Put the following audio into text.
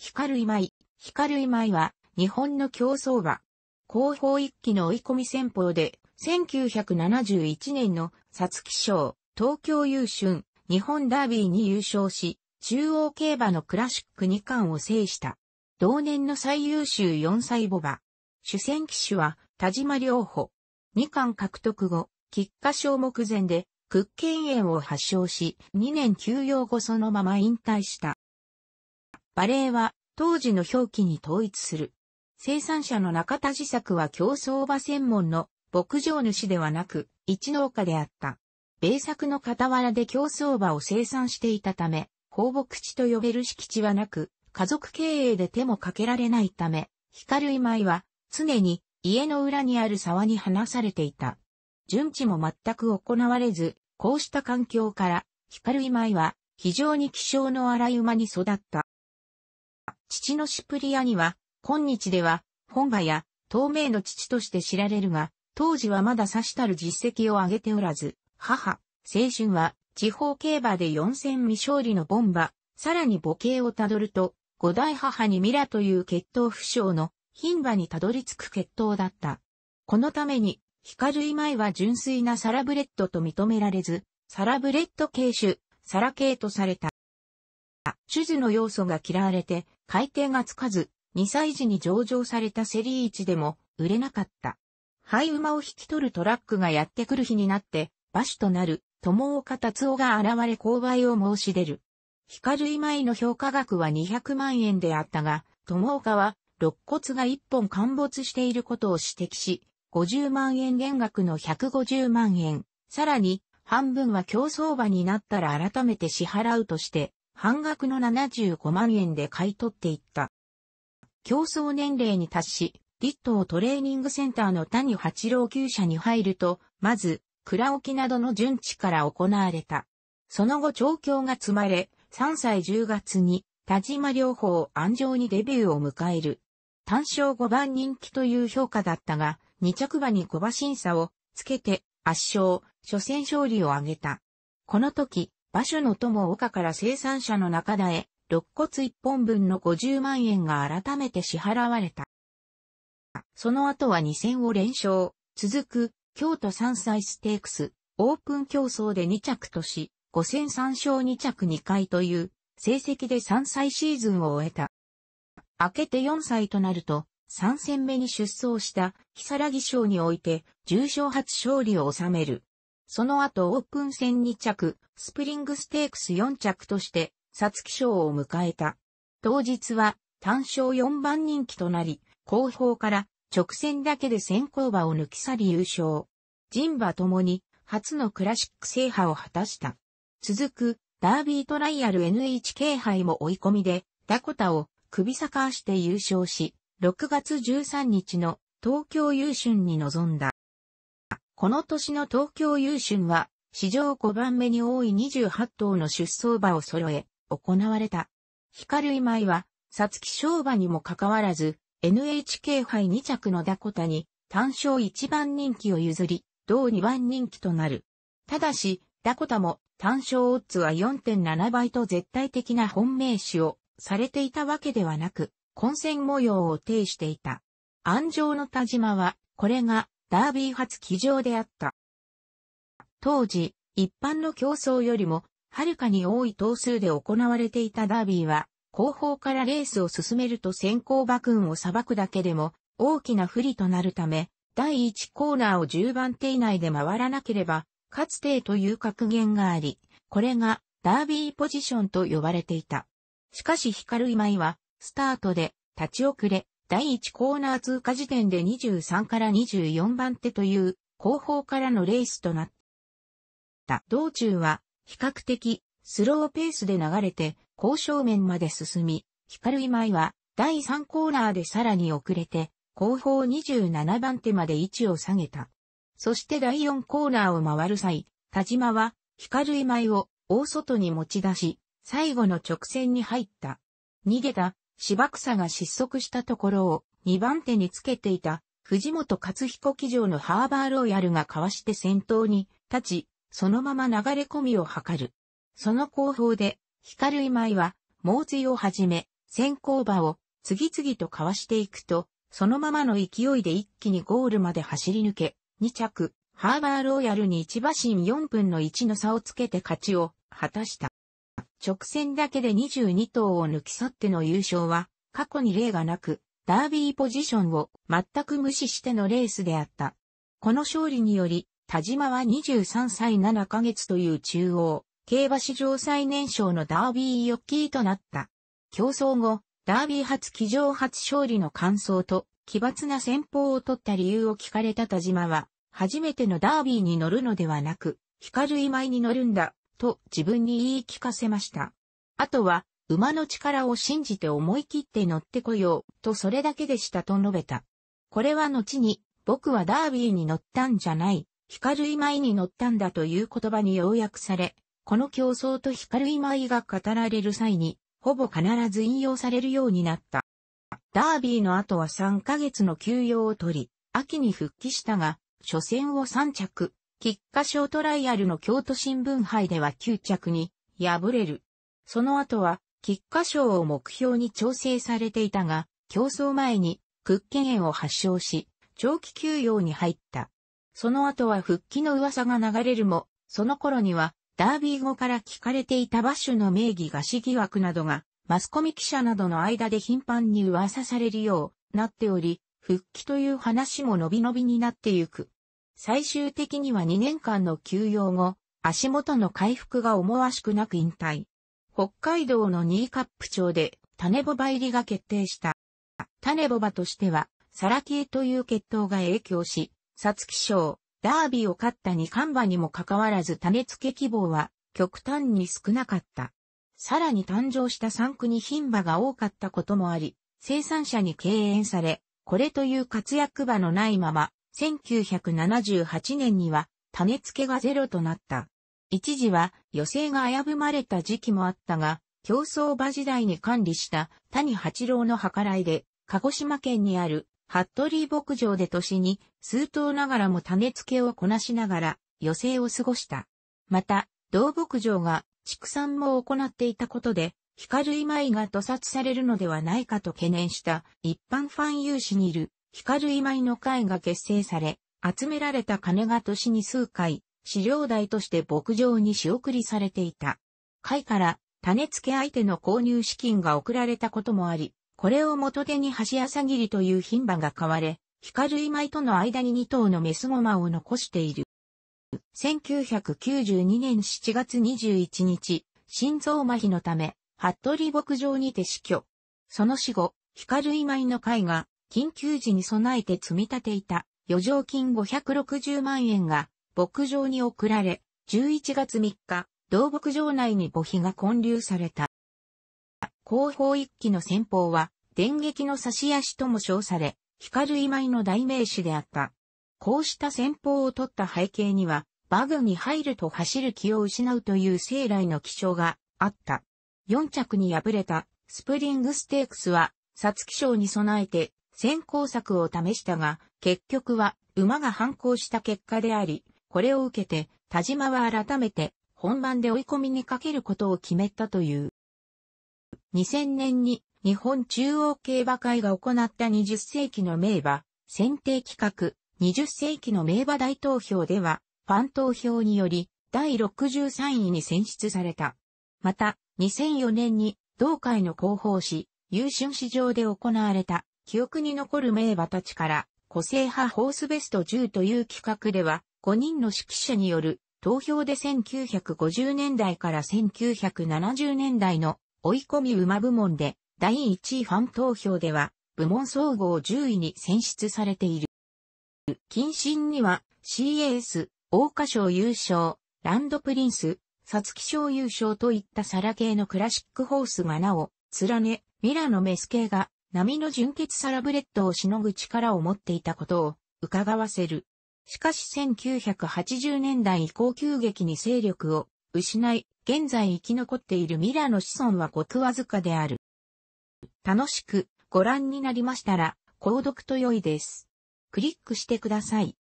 光る今井。光る今井は、日本の競争馬。後方一期の追い込み戦法で、1971年の皐月賞、東京優春、日本ダービーに優勝し、中央競馬のクラシック2冠を制した。同年の最優秀4歳母馬。主戦騎手は、田島良保。2冠獲得後、菊花賞目前で、屈腱炎を発症し、2年休養後そのまま引退した。バレーは当時の表記に統一する。生産者の中田自作は競争馬専門の牧場主ではなく、一農家であった。米作の傍らで競争馬を生産していたため、放牧地と呼べる敷地はなく、家族経営で手もかけられないため、光る舞は常に家の裏にある沢に放されていた。順地も全く行われず、こうした環境から、光る舞は非常に気性の荒い馬に育った。父のシプリアには、今日では、本場や、透明の父として知られるが、当時はまだ差したる実績を上げておらず、母、青春は、地方競馬で4戦未勝利のボンバ、さらに母系をたどると、五代母にミラという血統不詳の、牝馬にたどり着く血統だった。このために、光る今は純粋なサラブレッドと認められず、サラブレッド系種、サラ系とされた。手術の要素が嫌われて、回転がつかず、2歳児に上場されたセリー1でも売れなかった。灰馬を引き取るトラックがやってくる日になって、馬主となる友岡達夫が現れ購買を申し出る。光る今井の評価額は200万円であったが、友岡は、肋骨が1本陥没していることを指摘し、50万円減額の150万円、さらに、半分は競走馬になったら改めて支払うとして、半額の75万円で買い取っていった。競争年齢に達し、リットをトレーニングセンターの谷八郎厩舎に入ると、まず、倉置などの順地から行われた。その後調教が積まれ、3歳10月に、田島両方安城にデビューを迎える。単勝5番人気という評価だったが、2着馬に5馬審査をつけて圧勝、初戦勝利を挙げた。この時、馬主の友岡から生産者の中田へ、肋骨一本分の50万円が改めて支払われた。その後は2戦を連勝、続く、京都三歳ステークス、オープン競争で2着とし、5戦3勝2着2回という、成績で三歳シーズンを終えた。明けて4歳となると、3戦目に出走した、木更木賞において、重賞初勝利を収める。その後オープン戦2着、スプリングステークス4着として、皐月賞を迎えた。当日は、単勝4番人気となり、後方から直線だけで先行馬を抜き去り優勝。人馬ともに初のクラシック制覇を果たした。続くダービートライアル NHK 杯も追い込みでダコタを首逆足して優勝し、6月13日の東京優春に臨んだ。この年の東京優春は、史上5番目に多い28頭の出走馬を揃え、行われた。光今舞は、さつき商馬にもかかわらず、NHK 杯2着のダコタに、単勝1番人気を譲り、同2番人気となる。ただし、ダコタも単勝オッズは4.7倍と絶対的な本命視をされていたわけではなく、混戦模様を呈していた。安城の田島は、これがダービー初騎乗であった。当時、一般の競争よりも、はるかに多い頭数で行われていたダービーは、後方からレースを進めると先行馬群を裁くだけでも大きな不利となるため、第1コーナーを10番手以内で回らなければ、かつてという格言があり、これがダービーポジションと呼ばれていた。しかし光る今井は、スタートで立ち遅れ、第1コーナー通過時点で23から24番手という後方からのレースとなった。道中は比較的スローペースで流れて交渉面まで進み、光今井は第3コーナーでさらに遅れて後方27番手まで位置を下げた。そして第4コーナーを回る際、田島は光今井を大外に持ち出し、最後の直線に入った。逃げた芝草が失速したところを2番手につけていた藤本勝彦騎乗のハーバーロイヤルがかわして先頭に立ち、そのまま流れ込みを図る。その後方で、光る舞は、猛追をはじめ、先行馬を次々とかわしていくと、そのままの勢いで一気にゴールまで走り抜け、2着、ハーバーロイヤルに1馬身4分の1の差をつけて勝ちを果たした。直線だけで22頭を抜き去っての優勝は、過去に例がなく、ダービーポジションを全く無視してのレースであった。この勝利により、田島は23歳7ヶ月という中央、競馬史上最年少のダービーヨッキーとなった。競争後、ダービー初騎乗初勝利の感想と、奇抜な戦法を取った理由を聞かれた田島は、初めてのダービーに乗るのではなく、光る今井に乗るんだ。と自分に言い聞かせました。あとは、馬の力を信じて思い切って乗ってこよう、とそれだけでしたと述べた。これは後に、僕はダービーに乗ったんじゃない、光る今井に乗ったんだという言葉に要約され、この競争と光る今井が語られる際に、ほぼ必ず引用されるようになった。ダービーの後は3ヶ月の休養を取り、秋に復帰したが、初戦を3着、菊花賞トライアルの京都新聞杯では9着に敗れる。その後は菊花賞を目標に調整されていたが、競争前に屈腱炎を発症し、長期休養に入った。その後は復帰の噂が流れるも、その頃にはダービー後から聞かれていたバッシュの名義貸し疑惑などが、マスコミ記者などの間で頻繁に噂されるようなっており、復帰という話も伸び伸びになってゆく。最終的には2年間の休養後、足元の回復が思わしくなく引退。北海道のニーカップ町で種ボバ入りが決定した。種ボバとしては、サラティエという血統が影響し、サツキ賞、ダービーを勝ったカ冠馬にもかかわらず種付け希望は極端に少なかった。さらに誕生した産区に牝馬が多かったこともあり、生産者に敬遠され、これという活躍場のないまま1978年には種付けがゼロとなった。一時は予選が危ぶまれた時期もあったが、競争馬時代に管理した谷八郎の計らいで、鹿児島県にある服部牧場で年に数頭ながらも種付けをこなしながら余生を過ごした。また、同牧場が畜産も行っていたことで、光るイマが屠殺されるのではないかと懸念した一般ファン有志にいる光今井の会が結成され、集められた金が年に数回、飼料代として牧場に仕送りされていた。会から種付け相手の購入資金が送られたこともあり、これを元手に橋朝霧という品馬が買われ、光今井との間に2頭のメスゴマを残している。1992年7月21日、心臓麻痺のため、服部牧場にて死去。その死後、光今井の会が緊急時に備えて積み立ていた余剰金560万円が牧場に送られ、11月3日、同牧場内に母費が混流された。後方一機の先方は、電撃の差し足とも称され、光る今井の代名詞であった。こうした戦法を取った背景には、バグに入ると走る気を失うという生来の気象があった。4着に敗れたスプリングステークスは、皐月賞に備えて先行策を試したが、結局は馬が反抗した結果であり、これを受けて田島は改めて本番で追い込みにかけることを決めたという。2000年に日本中央競馬会が行った20世紀の名馬選定企画20世紀の名馬大投票ではファン投票により第63位に選出された。また2004年に同会の広報誌優春市場で行われた記憶に残る名馬たちから、個性派ホースベスト10という企画では、5人の指揮者による投票で1950年代から1970年代の追い込み馬部門で、第1位ファン投票では、部門総合10位に選出されている。近親には CS a、桜花賞優勝、ランドプリンス、サツキ賞優勝といったサラ系のクラシックホースがなお、連ね、ミラノメス系が波の純血サラブレッドをしのぐ力を持っていたことを伺わせる。しかし1980年代以降急激に勢力を失い、現在生き残っているミラの子孫はごくわずかである。楽しくご覧になりましたら、購読と良いです。クリックしてください。